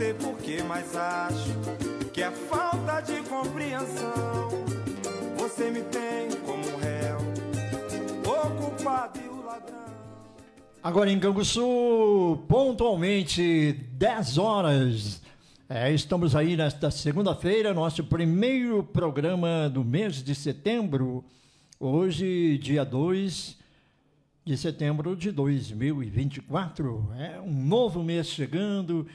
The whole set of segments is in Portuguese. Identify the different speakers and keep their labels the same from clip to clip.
Speaker 1: sei porquê, mas acho que é falta de compreensão. Você me tem como réu, o culpado e o ladrão. Agora em Canguçu, pontualmente 10 horas. É, estamos aí nesta segunda-feira, nosso primeiro programa do mês de setembro. Hoje, dia 2 de setembro de 2024. É um novo mês chegando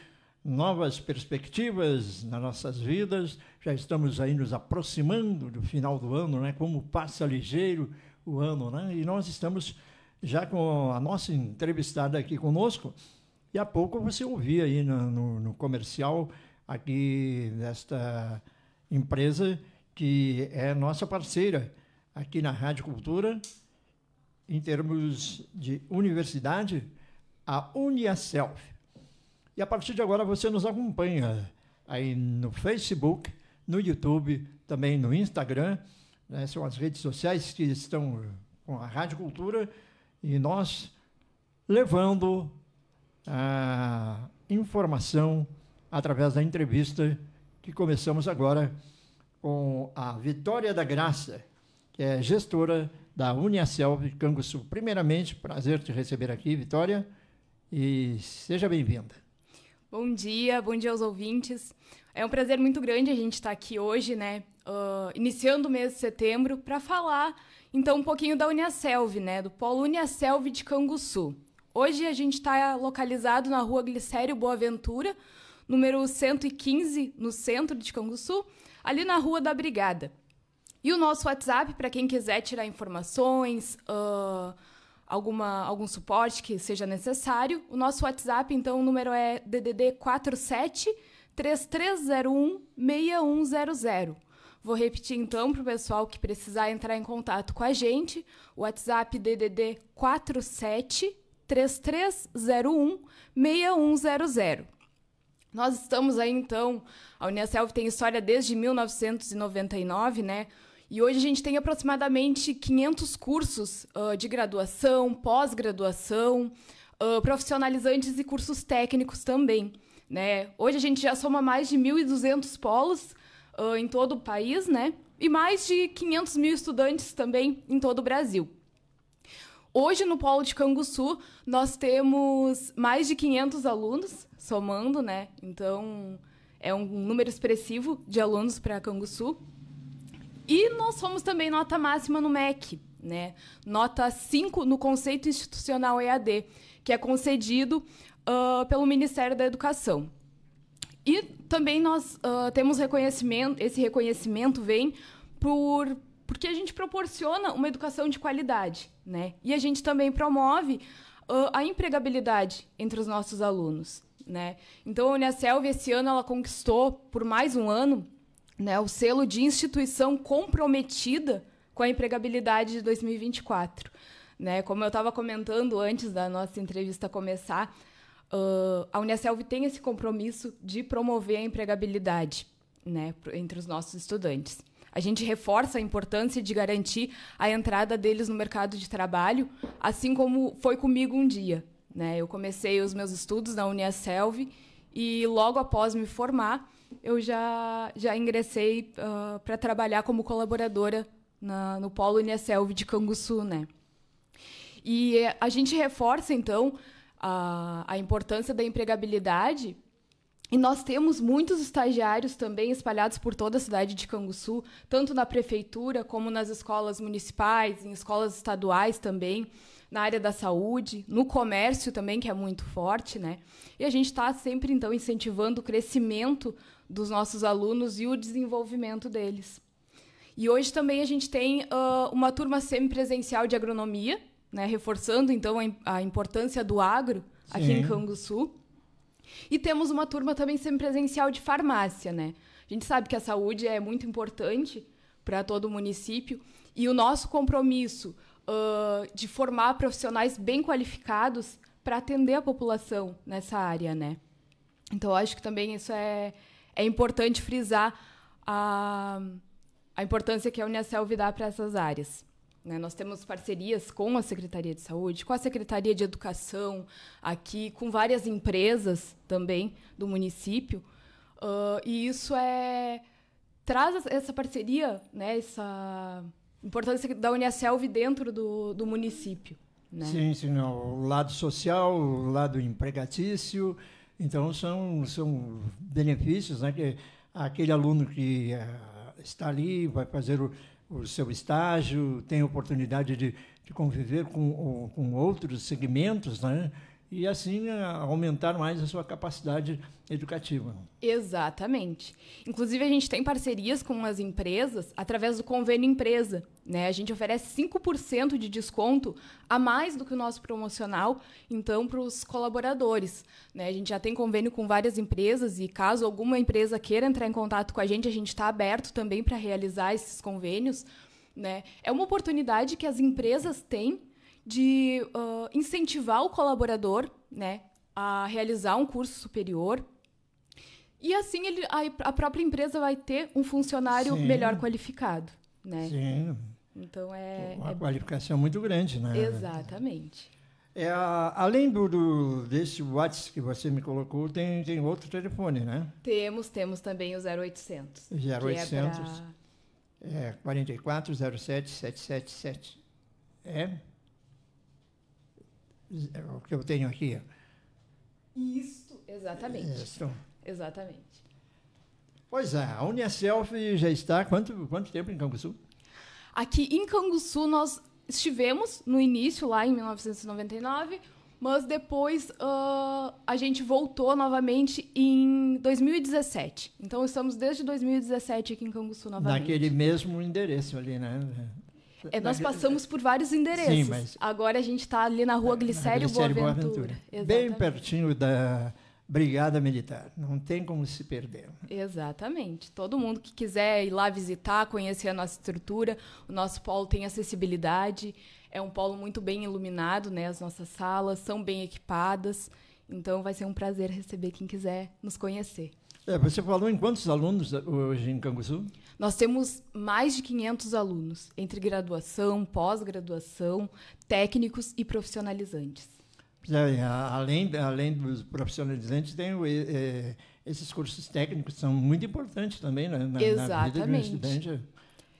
Speaker 1: novas perspectivas nas nossas vidas. Já estamos aí nos aproximando do final do ano, né? Como passa ligeiro o ano, né? E nós estamos já com a nossa entrevistada aqui conosco. E há pouco você ouvia aí no, no, no comercial aqui desta empresa que é nossa parceira aqui na Rádio Cultura em termos de universidade, a UniaSelf. E a partir de agora você nos acompanha aí no Facebook, no YouTube, também no Instagram. Né? São as redes sociais que estão com a Rádio Cultura e nós levando a informação através da entrevista que começamos agora com a Vitória da Graça, que é gestora da Uniacel de Canguçu. Primeiramente, prazer te receber aqui, Vitória, e seja bem-vinda.
Speaker 2: Bom dia, bom dia aos ouvintes. É um prazer muito grande a gente estar tá aqui hoje, né? Uh, iniciando o mês de setembro, para falar então um pouquinho da Uniaselv, né? Do Polo Uniaselv de Canguçu. Hoje a gente está localizado na rua Glicério Boaventura, número 115, no centro de Canguçu, ali na Rua da Brigada. E o nosso WhatsApp, para quem quiser tirar informações, uh, alguma, algum suporte que seja necessário. O nosso WhatsApp, então, o número é DDD 47 3301 6100. Vou repetir então para o pessoal que precisar entrar em contato com a gente, o WhatsApp DDD 47 3301 6100. Nós estamos aí então, a Unicelv tem história desde 1999, né? E hoje a gente tem aproximadamente 500 cursos uh, de graduação, pós-graduação, uh, profissionalizantes e cursos técnicos também. Né? Hoje a gente já soma mais de 1.200 polos uh, em todo o país, né? e mais de 500 mil estudantes também em todo o Brasil. Hoje, no Polo de Canguçu, nós temos mais de 500 alunos, somando, né? Então, é um número expressivo de alunos para Canguçu. E nós fomos também nota máxima no MEC, né? Nota 5 no conceito institucional EAD, que é concedido uh, pelo Ministério da Educação. E também nós uh, temos reconhecimento, esse reconhecimento vem por porque a gente proporciona uma educação de qualidade, né? E a gente também promove uh, a empregabilidade entre os nossos alunos, né? Então a Unicelv esse ano ela conquistou por mais um ano né, o selo de instituição comprometida com a empregabilidade de 2024. Né? Como eu estava comentando antes da nossa entrevista começar, uh, a Unicelv tem esse compromisso de promover a empregabilidade né, entre os nossos estudantes. A gente reforça a importância de garantir a entrada deles no mercado de trabalho, assim como foi comigo um dia. Né? Eu comecei os meus estudos na Unicelv e logo após me formar, eu já, já ingressei uh, para trabalhar como colaboradora na, no Polo Unicelv de Canguçu, né? E a gente reforça, então, a, a importância da empregabilidade e nós temos muitos estagiários também espalhados por toda a cidade de Canguçu, tanto na prefeitura como nas escolas municipais, em escolas estaduais também na área da saúde, no comércio também, que é muito forte, né? E a gente está sempre, então, incentivando o crescimento dos nossos alunos e o desenvolvimento deles. E hoje também a gente tem uh, uma turma semipresencial de agronomia, né? reforçando, então, a, a importância do agro Sim. aqui em Canguçu. E temos uma turma também semipresencial de farmácia, né? A gente sabe que a saúde é muito importante para todo o município e o nosso compromisso uh, de formar profissionais bem qualificados para atender a população nessa área, né? Então, acho que também isso é, é importante frisar a, a importância que a Unicelv dá para essas áreas. Né? Nós temos parcerias com a Secretaria de Saúde, com a Secretaria de Educação, aqui, com várias empresas também do município. Uh, e isso é traz essa parceria, né, essa importância é da Uniaselv dentro do, do município. Né? Sim,
Speaker 1: sim, o lado social, o lado empregatício, então são, são benefícios né, que aquele aluno que eh, está ali vai fazer o, o seu estágio, tem oportunidade de, de conviver com, com outros segmentos, né? e assim eh, aumentar mais a sua capacidade educativa.
Speaker 2: Exatamente. Inclusive a gente tem parcerias com as empresas através do convênio empresa, né? A gente oferece 5% de desconto a mais do que o nosso promocional, então para os colaboradores, né? A gente já tem convênio com várias empresas e caso alguma empresa queira entrar em contato com a gente, a gente está aberto também para realizar esses convênios, né? É uma oportunidade que as empresas têm de uh, incentivar o colaborador né, a realizar um curso superior. E assim ele, a, a própria empresa vai ter um funcionário Sim. melhor qualificado. Né? Sim. Então é. Uma é...
Speaker 1: qualificação muito grande, né?
Speaker 2: Exatamente.
Speaker 1: É, além do, do, desse WhatsApp que você me colocou, tem, tem outro telefone, né?
Speaker 2: Temos, temos também o 0800. 0800.
Speaker 1: É, pra... é 44 É? É o que eu tenho aqui.
Speaker 2: Isto, exatamente. Isto. É, exatamente.
Speaker 1: Pois é, a Unicef já está quanto, quanto tempo em Canguçu?
Speaker 2: Aqui em Canguçu nós estivemos no início, lá em 1999, mas depois uh, a gente voltou novamente em 2017. Então estamos desde 2017 aqui em Canguçu novamente.
Speaker 1: Naquele mesmo endereço ali, né? É, nós passamos
Speaker 2: é. por vários endereços. Sim, mas... Agora a gente está ali na rua é, Glicério, na Glicério Bem
Speaker 1: pertinho da Brigada Militar. Não tem como se perder.
Speaker 2: Exatamente. Todo mundo que quiser ir lá visitar, conhecer a nossa estrutura, o nosso polo tem acessibilidade. É um polo muito bem iluminado, né? As nossas salas são bem equipadas. Então vai ser um prazer receber quem quiser nos conhecer.
Speaker 1: É, você falou em quantos alunos hoje em Canguçu?
Speaker 2: Nós temos mais de 500 alunos, entre graduação, pós-graduação, técnicos e profissionalizantes.
Speaker 1: É, além, além dos profissionalizantes, tem é, é, esses cursos técnicos são muito importantes também né, na, Exatamente. na vida do estudante.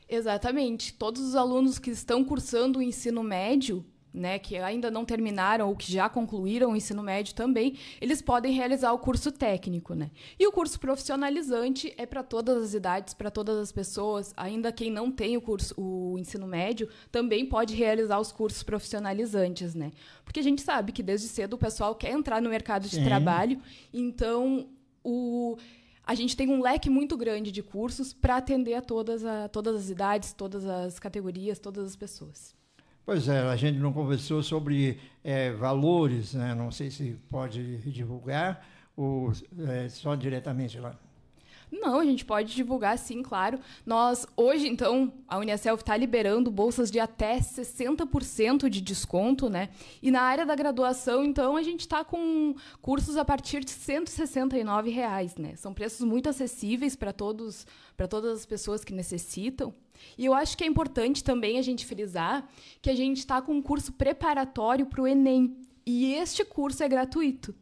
Speaker 2: Exatamente. Todos os alunos que estão cursando o ensino médio né, que ainda não terminaram ou que já concluíram o ensino médio também, eles podem realizar o curso técnico, né? E o curso profissionalizante é para todas as idades, para todas as pessoas, ainda quem não tem o curso o ensino médio também pode realizar os cursos profissionalizantes, né? Porque a gente sabe que desde cedo o pessoal quer entrar no mercado de Sim. trabalho, então o a gente tem um leque muito grande de cursos para atender a todas, a todas as idades, todas as categorias, todas as pessoas.
Speaker 1: Pois é, a gente não conversou sobre é, valores, né? não sei se pode divulgar ou é, só diretamente lá.
Speaker 2: Não, a gente pode divulgar sim, claro. Nós, hoje, então, a Unicef está liberando bolsas de até 60% de desconto, né? E na área da graduação, então, a gente está com cursos a partir de R$ reais, né? São preços muito acessíveis para todos, para todas as pessoas que necessitam. E eu acho que é importante também a gente frisar que a gente está com um curso preparatório para o Enem. E este curso é gratuito.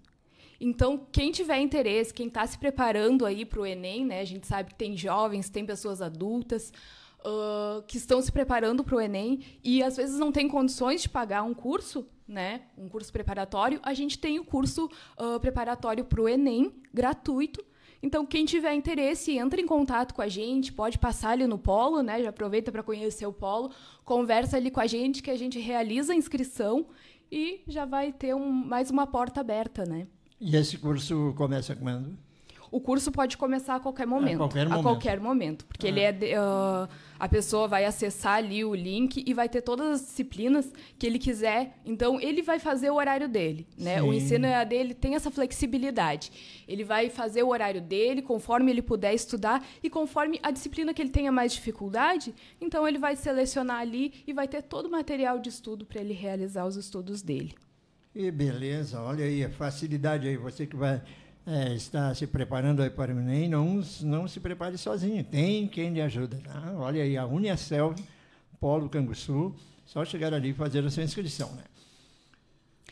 Speaker 2: Então, quem tiver interesse, quem está se preparando aí para o Enem, né? A gente sabe que tem jovens, tem pessoas adultas. Uh, que estão se preparando para o Enem e às vezes não tem condições de pagar um curso, né? Um curso preparatório. A gente tem o curso uh, preparatório para o Enem gratuito. Então, quem tiver interesse, entre em contato com a gente, pode passar ali no Polo, né? Já aproveita para conhecer o Polo, conversa ali com a gente, que a gente realiza a inscrição e já vai ter um, mais uma porta aberta, né?
Speaker 1: E esse curso começa quando?
Speaker 2: O curso pode começar a qualquer momento. A qualquer momento. A qualquer momento porque ah. ele é de, uh, a pessoa vai acessar ali o link e vai ter todas as disciplinas que ele quiser. Então ele vai fazer o horário dele, né? O ensino é EAD ele tem essa flexibilidade. Ele vai fazer o horário dele conforme ele puder estudar e conforme a disciplina que ele tenha mais dificuldade, então ele vai selecionar ali e vai ter todo o material de estudo para ele realizar os estudos dele.
Speaker 1: E beleza, olha aí, a facilidade aí, você que vai é, estar se preparando aí para o Enem, não, não se prepare sozinho, tem quem lhe ajuda. Tá? Olha aí, a Uniacel, Polo Canguçu, só chegar ali e fazer a sua inscrição. Né?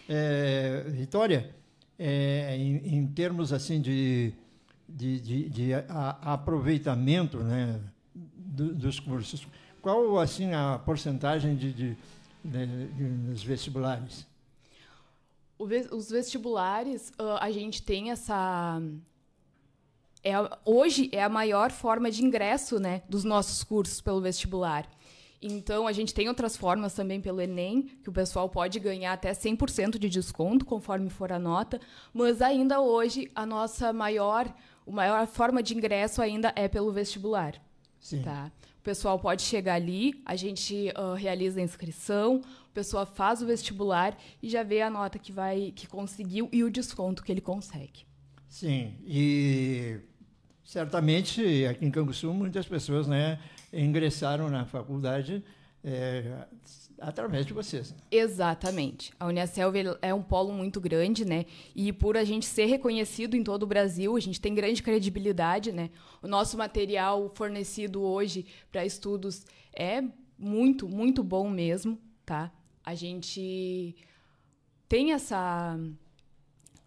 Speaker 1: É, Vitória, é, em, em, termos assim de, de, de, de a, aproveitamento né, do, dos cursos, qual assim a porcentagem de, de, de, de vestibulares?
Speaker 2: os vestibulares, a gente tem essa. É, hoje é a maior forma de ingresso né, dos nossos cursos pelo vestibular. Então, a gente tem outras formas também pelo Enem, que o pessoal pode ganhar até 100% de desconto, conforme for a nota, mas ainda hoje a nossa maior, a maior forma de ingresso ainda é pelo vestibular. Sim. Tá? O pessoal pode chegar ali, a gente uh, realiza a inscrição, a pessoa faz o vestibular e já vê a nota que vai que conseguiu e o desconto que ele consegue.
Speaker 1: Sim, e certamente aqui em Canguçu muitas pessoas, né, ingressaram na faculdade é, através de vocês. Né?
Speaker 2: Exatamente. A Unicef é um polo muito grande, né? E por a gente ser reconhecido em todo o Brasil, a gente tem grande credibilidade, né? O nosso material fornecido hoje para estudos é muito, muito bom mesmo, tá? a gente tem essa,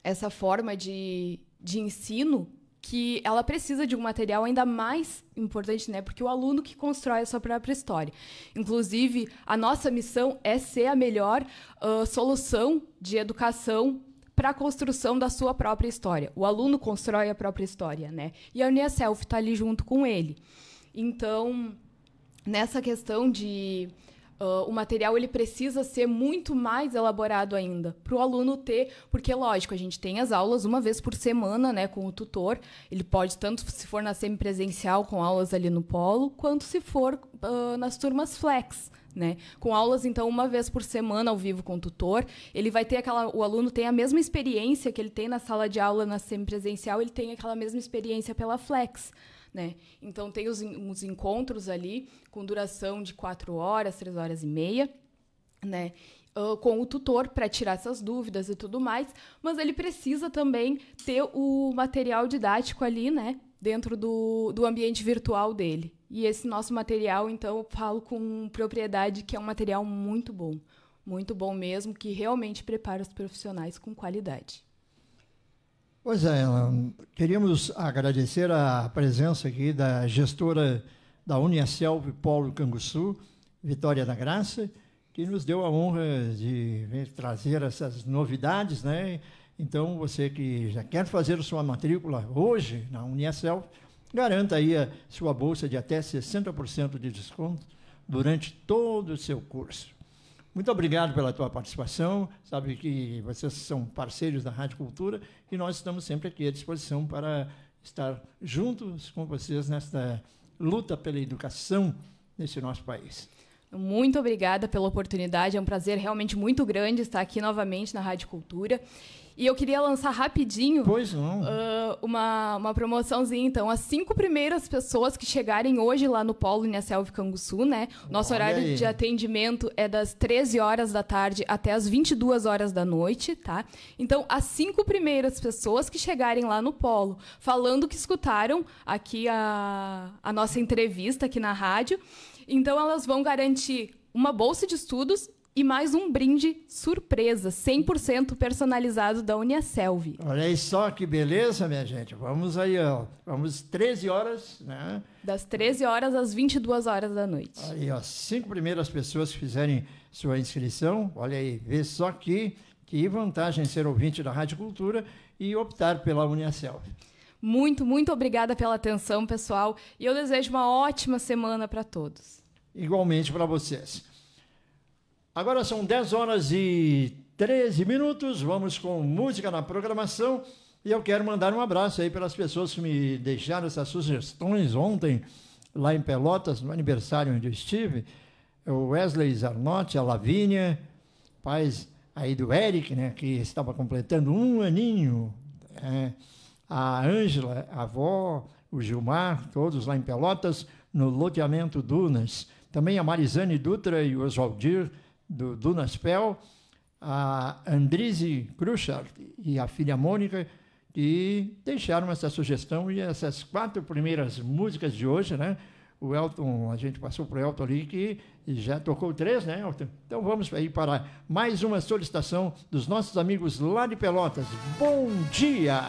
Speaker 2: essa forma de, de ensino que ela precisa de um material ainda mais importante, né? Porque o aluno que constrói a sua própria história. Inclusive, a nossa missão é ser a melhor uh, solução de educação para a construção da sua própria história. O aluno constrói a própria história, né? E a Uniaself está ali junto com ele. Então, nessa questão de Uh, o material ele precisa ser muito mais elaborado ainda para o aluno ter, porque lógico a gente tem as aulas uma vez por semana, né, com o tutor. Ele pode tanto se for na semipresencial com aulas ali no polo, quanto se for uh, nas turmas flex. Né? Com aulas, então, uma vez por semana ao vivo com o tutor, ele vai ter aquela. O aluno tem a mesma experiência que ele tem na sala de aula na semipresencial, ele tem aquela mesma experiência pela Flex né? Então tem os, os encontros ali com duração de quatro horas, três horas e meia, né? Uh, com o tutor para tirar essas dúvidas e tudo mais, mas ele precisa também ter o material didático ali, né? Dentro do, do ambiente virtual dele. E esse nosso material, então, eu falo com propriedade que é um material muito bom. Muito bom mesmo, que realmente prepara os profissionais com qualidade.
Speaker 1: Pois é, queríamos agradecer a presença aqui da gestora da Uniacelv Polo Canguçu, Vitória da Graça, que nos deu a honra de trazer essas novidades, né? Então, você que já quer fazer sua matrícula hoje na Uniacelv, garanta aí a sua bolsa de até 60% de desconto durante todo o seu curso. Muito obrigado pela tua participação. Sabe que vocês são parceiros da Rádio Cultura e nós estamos sempre aqui à disposição para estar juntos com vocês nesta luta pela educação nesse nosso país.
Speaker 2: Muito obrigada pela oportunidade. É um prazer realmente muito grande estar aqui novamente na Rádio Cultura. E eu queria lançar rapidinho pois não. Uh, uma, uma promoçãozinha. Então, as cinco primeiras pessoas que chegarem hoje lá no Polo Selva Canguçu, né? Nosso Olha horário aí. de atendimento é das 13 horas da tarde até as 22 horas da noite, tá? Então, as cinco primeiras pessoas que chegarem lá no Polo, falando que escutaram aqui a, a nossa entrevista aqui na rádio, então elas vão garantir uma bolsa de estudos e mais um brinde surpresa, 100% personalizado da Uniaselv.
Speaker 1: Olha aí só que beleza, minha gente. Vamos aí, ó. Vamos 13 horas, né?
Speaker 2: Das 13 horas às 22 horas da noite.
Speaker 1: Aí, ó, cinco primeiras pessoas que fizerem sua inscrição, olha aí, vê só que que vantagem ser ouvinte da Rádio Cultura e optar pela Uniaselv.
Speaker 2: Muito, muito obrigada pela atenção, pessoal. E eu desejo uma ótima semana para todos.
Speaker 1: Igualmente para vocês. Agora são 10 horas e 13 minutos. Vamos com música na programação. E eu quero mandar um abraço aí pelas pessoas que me deixaram essas sugestões ontem, lá em Pelotas, no aniversário onde eu estive. É o Wesley Zarnotti, a Lavínia, pais aí do Eric, né, que estava completando um aninho. É, a Ângela, a avó, o Gilmar, todos lá em Pelotas, no loteamento Dunas. Também a Marizane Dutra e o Oswaldir, do Dunaspel, a Andrise Kruschart e a filha Mônica, que deixaram essa sugestão e essas quatro primeiras músicas de hoje, né? o Elton, a gente passou para o Elton ali que já tocou três, né, Elton? Então vamos aí para mais uma solicitação dos nossos amigos lá de Pelotas. Bom dia!